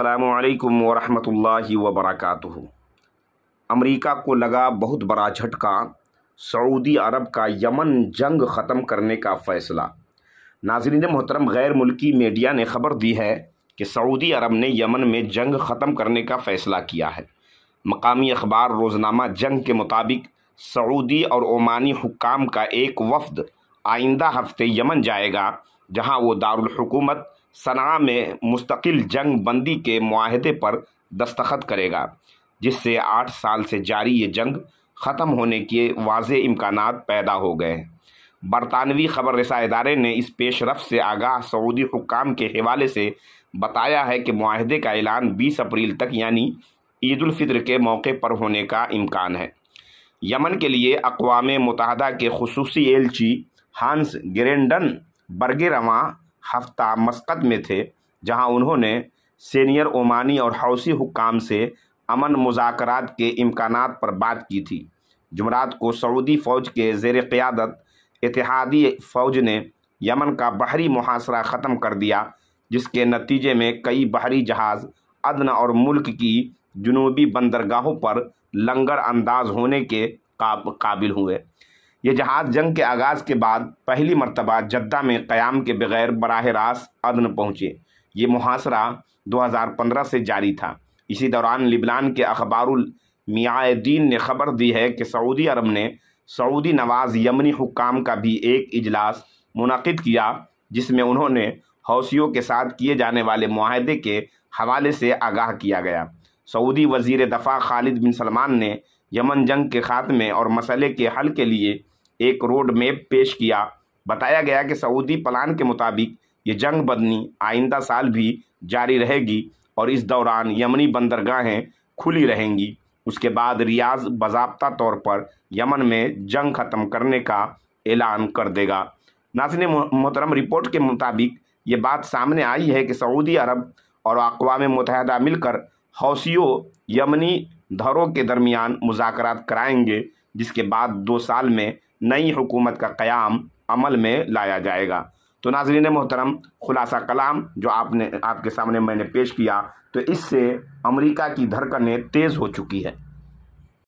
अल्लाम वरहमतुल्लाहि वबरकातुहु अमरीका को लगा बहुत बड़ा झटका सऊदी अरब का यमन जंग ख़त्म करने का फ़ैसला नाजरीन मोहतरम गैर मुल्की मीडिया ने खबर दी है कि सऊदी अरब ने यमन में जंग ख़त्म करने का फ़ैसला किया है मकामी अखबार रोज़नामा जंग के मुताबिक सऊदी और ओमानी हुकाम का एक वफद आइंदा हफ्ते यमन जाएगा जहां वो दारकूमत सना में मुस्तकिल जंग बंदी के माहदे पर दस्तखत करेगा जिससे आठ साल से जारी ये जंग ख़त्म होने के वाज इम्कान पैदा हो गए बरतानवी खबर रसा इदारे ने इस पेशरफ से आगाह सऊदी हुकाम के हवाले से बताया है कि माहदे का ऐलान बीस अप्रैल तक यानी ईदालफ़ितर के मौके पर होने का इम्कान है यमन के लिए अकवाम मुतहदा के खसूसी एलची हांस ग्रेंडन बरगेरवा हफ्ता मस्कत में थे जहां उन्होंने सीनियर ओमानी और हौसी हुकाम से अमन मुजात के इम्कान पर बात की थी जुमरात को सऊदी फ़ौज के जेर क़्यादत इतिहादी फ़ौज ने यमन का बाहरी मुहासरा ख़त्म कर दिया जिसके नतीजे में कई बहरी जहाज़ अदन और मुल्क की जनूबी बंदरगाहों पर लंगर अंदाज होने के काबिल हुए ये जहाज़ जंग के आगाज़ के बाद पहली मरतबा जद्दा में क़याम के बगैर बराह रास्त अदन पहुँचे ये मुहासरा 2015 से जारी था इसी दौरान लिबनान के अखबार मियादीन ने खबर दी है कि सऊदी अरब ने सऊदी नवाज़ यमनी हुकाम का भी एक इजलास मुनद किया जिसमें उन्होंने हौसियों के साथ किए जाने वाले माहदे के हवाले से आगाह किया गया सऊदी वजीर दफ़ा खालिद बिन सलमान ने यमन जंग के ख़ात्मे और मसले के हल के लिए एक रोड मैप पेश किया बताया गया कि सऊदी प्लान के मुताबिक ये जंग बदनी आइंदा साल भी जारी रहेगी और इस दौरान यमनी बंदरगाहें खुली रहेंगी उसके बाद रियाज बाबा तौर पर यमन में जंग ख़त्म करने का ऐलान कर देगा नासिन मोहतरम रिपोर्ट के मुताबिक ये बात सामने आई है कि सऊदी अरब और अकवा मतहदा मिलकर हौसियों यमनी धरों के दरमियान मुजाकर कराएंगे जिसके बाद दो साल में नई हुकूमत का क़्याम अमल में लाया जाएगा तो नाजरीन मोहतरम खुलासा कलाम जो आपने आपके सामने मैंने पेश किया तो इससे अमेरिका की धड़कनें तेज़ हो चुकी है